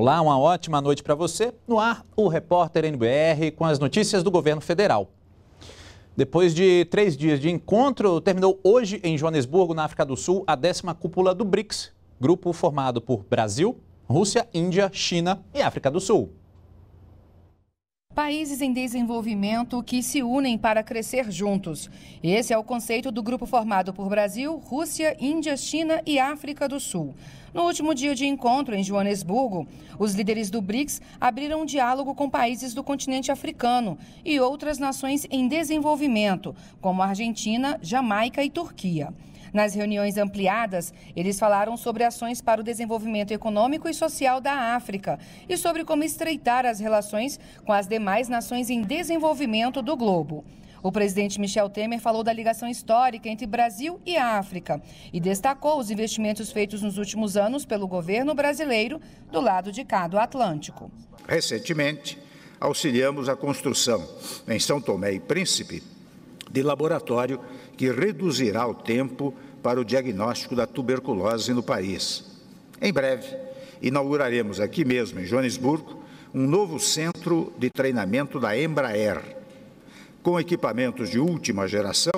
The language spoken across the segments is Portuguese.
Olá, uma ótima noite para você. No ar, o repórter NBR com as notícias do governo federal. Depois de três dias de encontro, terminou hoje em Joanesburgo, na África do Sul, a décima cúpula do BRICS, grupo formado por Brasil, Rússia, Índia, China e África do Sul países em desenvolvimento que se unem para crescer juntos. Esse é o conceito do grupo formado por Brasil, Rússia, Índia, China e África do Sul. No último dia de encontro em Joanesburgo, os líderes do BRICS abriram um diálogo com países do continente africano e outras nações em desenvolvimento, como Argentina, Jamaica e Turquia. Nas reuniões ampliadas, eles falaram sobre ações para o desenvolvimento econômico e social da África e sobre como estreitar as relações com as demais nações em desenvolvimento do globo. O presidente Michel Temer falou da ligação histórica entre Brasil e África e destacou os investimentos feitos nos últimos anos pelo governo brasileiro do lado de cá do Atlântico. Recentemente, auxiliamos a construção em São Tomé e Príncipe de laboratório que reduzirá o tempo para o diagnóstico da tuberculose no país. Em breve, inauguraremos aqui mesmo, em Joanesburgo, um novo centro de treinamento da Embraer. Com equipamentos de última geração,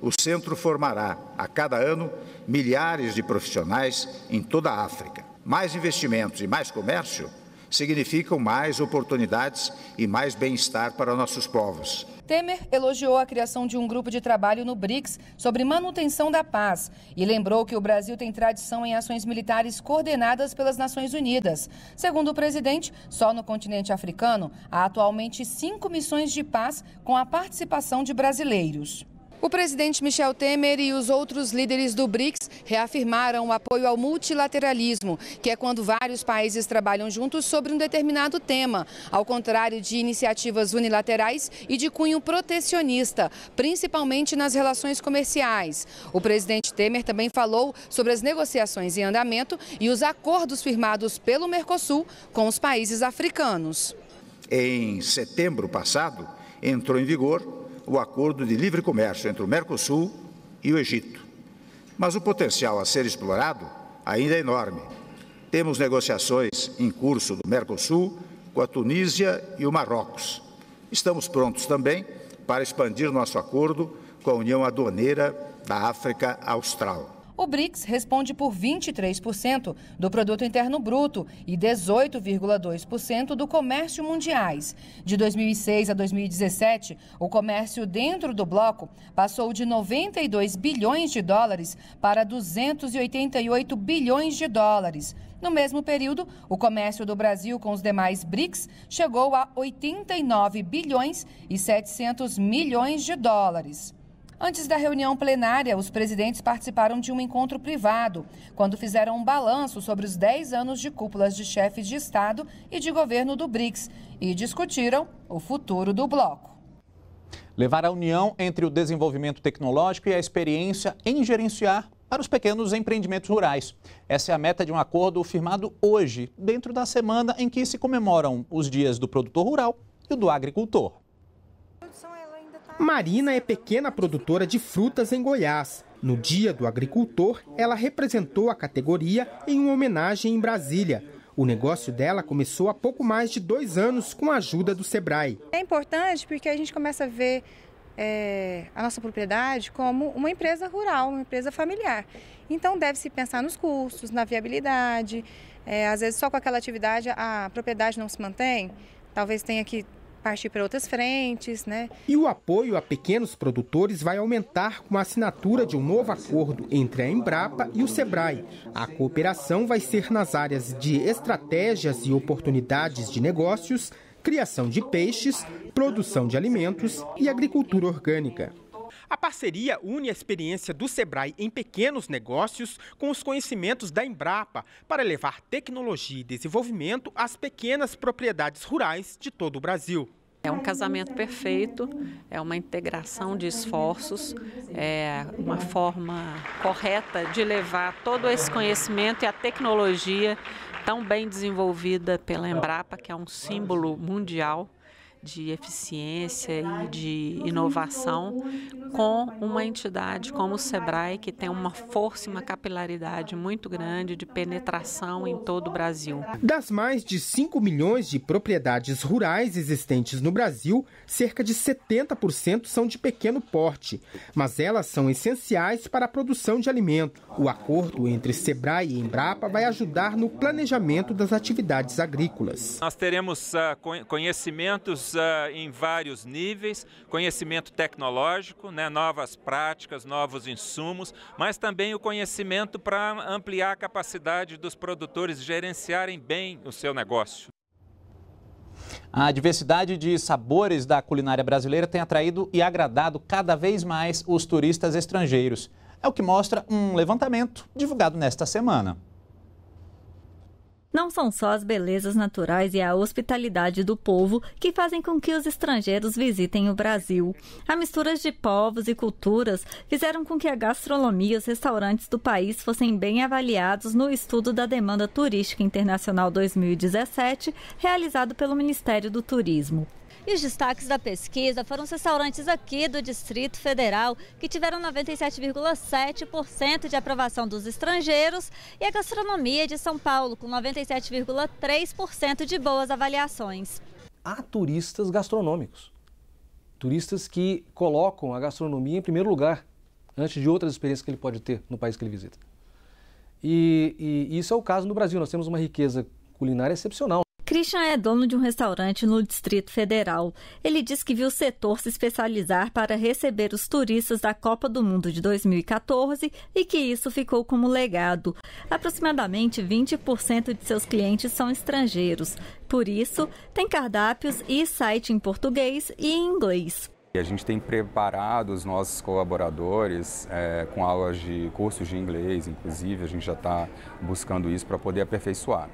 o centro formará, a cada ano, milhares de profissionais em toda a África. Mais investimentos e mais comércio significam mais oportunidades e mais bem-estar para nossos povos. Temer elogiou a criação de um grupo de trabalho no BRICS sobre manutenção da paz e lembrou que o Brasil tem tradição em ações militares coordenadas pelas Nações Unidas. Segundo o presidente, só no continente africano há atualmente cinco missões de paz com a participação de brasileiros. O presidente Michel Temer e os outros líderes do BRICS reafirmaram o apoio ao multilateralismo, que é quando vários países trabalham juntos sobre um determinado tema, ao contrário de iniciativas unilaterais e de cunho protecionista, principalmente nas relações comerciais. O presidente Temer também falou sobre as negociações em andamento e os acordos firmados pelo Mercosul com os países africanos. Em setembro passado, entrou em vigor o acordo de livre comércio entre o Mercosul e o Egito. Mas o potencial a ser explorado ainda é enorme. Temos negociações em curso do Mercosul com a Tunísia e o Marrocos. Estamos prontos também para expandir nosso acordo com a União Aduaneira da África Austral. O BRICS responde por 23% do produto interno bruto e 18,2% do comércio mundiais. De 2006 a 2017, o comércio dentro do bloco passou de 92 bilhões de dólares para 288 bilhões de dólares. No mesmo período, o comércio do Brasil com os demais BRICS chegou a 89 bilhões e 700 milhões de dólares. Antes da reunião plenária, os presidentes participaram de um encontro privado, quando fizeram um balanço sobre os 10 anos de cúpulas de chefes de Estado e de governo do BRICS e discutiram o futuro do bloco. Levar a união entre o desenvolvimento tecnológico e a experiência em gerenciar para os pequenos empreendimentos rurais. Essa é a meta de um acordo firmado hoje, dentro da semana em que se comemoram os dias do produtor rural e do agricultor. Marina é pequena produtora de frutas em Goiás. No Dia do Agricultor, ela representou a categoria em uma homenagem em Brasília. O negócio dela começou há pouco mais de dois anos com a ajuda do Sebrae. É importante porque a gente começa a ver é, a nossa propriedade como uma empresa rural, uma empresa familiar. Então deve-se pensar nos custos, na viabilidade. É, às vezes só com aquela atividade a propriedade não se mantém. Talvez tenha que partir para outras frentes, né? E o apoio a pequenos produtores vai aumentar com a assinatura de um novo acordo entre a Embrapa e o Sebrae. A cooperação vai ser nas áreas de estratégias e oportunidades de negócios, criação de peixes, produção de alimentos e agricultura orgânica. A parceria une a experiência do Sebrae em pequenos negócios com os conhecimentos da Embrapa para levar tecnologia e desenvolvimento às pequenas propriedades rurais de todo o Brasil. É um casamento perfeito, é uma integração de esforços, é uma forma correta de levar todo esse conhecimento e a tecnologia tão bem desenvolvida pela Embrapa, que é um símbolo mundial de eficiência e de inovação com uma entidade como o SEBRAE, que tem uma força e uma capilaridade muito grande de penetração em todo o Brasil. Das mais de 5 milhões de propriedades rurais existentes no Brasil, cerca de 70% são de pequeno porte, mas elas são essenciais para a produção de alimento. O acordo entre SEBRAE e Embrapa vai ajudar no planejamento das atividades agrícolas. Nós teremos ah, conhecimentos ah, em vários níveis, conhecimento tecnológico, né, novas práticas, novos insumos, mas também o conhecimento para ampliar a capacidade dos produtores gerenciarem bem o seu negócio. A diversidade de sabores da culinária brasileira tem atraído e agradado cada vez mais os turistas estrangeiros. É o que mostra um levantamento divulgado nesta semana. Não são só as belezas naturais e a hospitalidade do povo que fazem com que os estrangeiros visitem o Brasil. A mistura de povos e culturas fizeram com que a gastronomia e os restaurantes do país fossem bem avaliados no estudo da demanda turística internacional 2017, realizado pelo Ministério do Turismo. E os destaques da pesquisa foram os restaurantes aqui do Distrito Federal, que tiveram 97,7% de aprovação dos estrangeiros, e a gastronomia de São Paulo, com 97,3% de boas avaliações. Há turistas gastronômicos, turistas que colocam a gastronomia em primeiro lugar, antes de outras experiências que ele pode ter no país que ele visita. E, e isso é o caso no Brasil, nós temos uma riqueza culinária excepcional. Christian é dono de um restaurante no Distrito Federal. Ele diz que viu o setor se especializar para receber os turistas da Copa do Mundo de 2014 e que isso ficou como legado. Aproximadamente 20% de seus clientes são estrangeiros. Por isso, tem cardápios e site em português e em inglês. a gente tem preparado os nossos colaboradores é, com aulas de cursos de inglês, inclusive a gente já está buscando isso para poder aperfeiçoar.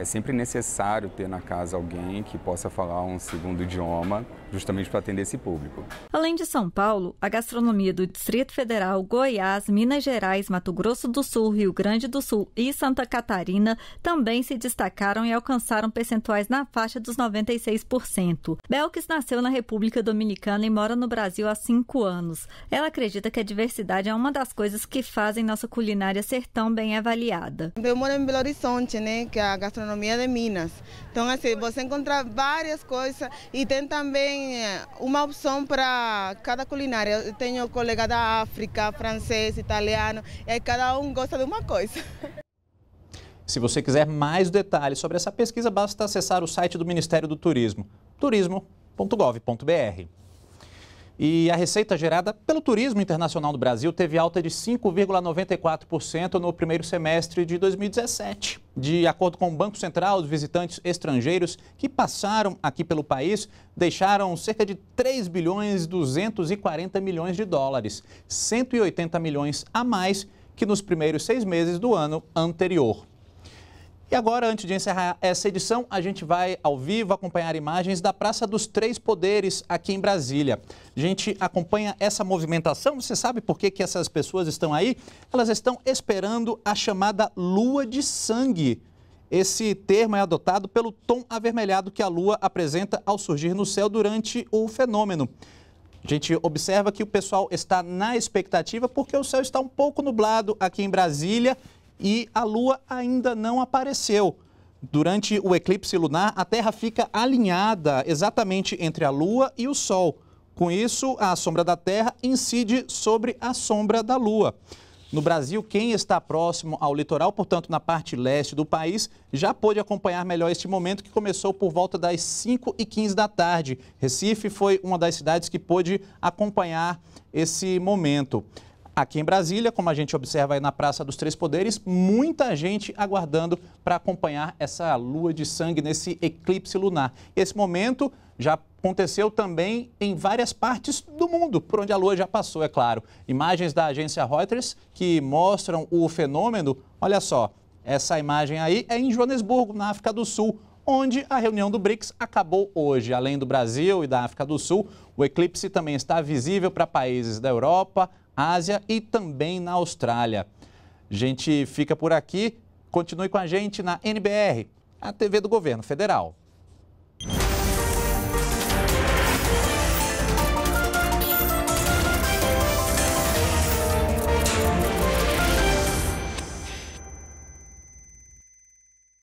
É sempre necessário ter na casa alguém que possa falar um segundo idioma, justamente para atender esse público. Além de São Paulo, a gastronomia do Distrito Federal, Goiás, Minas Gerais, Mato Grosso do Sul, Rio Grande do Sul e Santa Catarina também se destacaram e alcançaram percentuais na faixa dos 96%. Belkis nasceu na República Dominicana e mora no Brasil há cinco anos. Ela acredita que a diversidade é uma das coisas que fazem nossa culinária ser tão bem avaliada. Eu moro em Belo Horizonte, né, que é a gastronomia gastronomia de Minas. Então, assim, você encontra várias coisas e tem também eh, uma opção para cada culinária. Eu tenho colega da África, francês, italiano, e aí cada um gosta de uma coisa. Se você quiser mais detalhes sobre essa pesquisa, basta acessar o site do Ministério do Turismo, turismo.gov.br. E a receita gerada pelo turismo internacional do Brasil teve alta de 5,94% no primeiro semestre de 2017. De acordo com o Banco Central, os visitantes estrangeiros que passaram aqui pelo país deixaram cerca de 3 bilhões 240 milhões de dólares, 180 milhões a mais que nos primeiros seis meses do ano anterior. E agora, antes de encerrar essa edição, a gente vai ao vivo acompanhar imagens da Praça dos Três Poderes aqui em Brasília. A gente acompanha essa movimentação. Você sabe por que, que essas pessoas estão aí? Elas estão esperando a chamada lua de sangue. Esse termo é adotado pelo tom avermelhado que a lua apresenta ao surgir no céu durante o fenômeno. A gente observa que o pessoal está na expectativa porque o céu está um pouco nublado aqui em Brasília e a Lua ainda não apareceu. Durante o eclipse lunar, a Terra fica alinhada exatamente entre a Lua e o Sol. Com isso, a sombra da Terra incide sobre a sombra da Lua. No Brasil, quem está próximo ao litoral, portanto, na parte leste do país, já pôde acompanhar melhor este momento que começou por volta das 5 e 15 da tarde. Recife foi uma das cidades que pôde acompanhar esse momento. Aqui em Brasília, como a gente observa aí na Praça dos Três Poderes, muita gente aguardando para acompanhar essa lua de sangue nesse eclipse lunar. Esse momento já aconteceu também em várias partes do mundo, por onde a lua já passou, é claro. Imagens da agência Reuters que mostram o fenômeno. Olha só, essa imagem aí é em Joanesburgo, na África do Sul, onde a reunião do BRICS acabou hoje. Além do Brasil e da África do Sul, o eclipse também está visível para países da Europa, Ásia e também na Austrália. A gente fica por aqui. Continue com a gente na NBR, a TV do Governo Federal.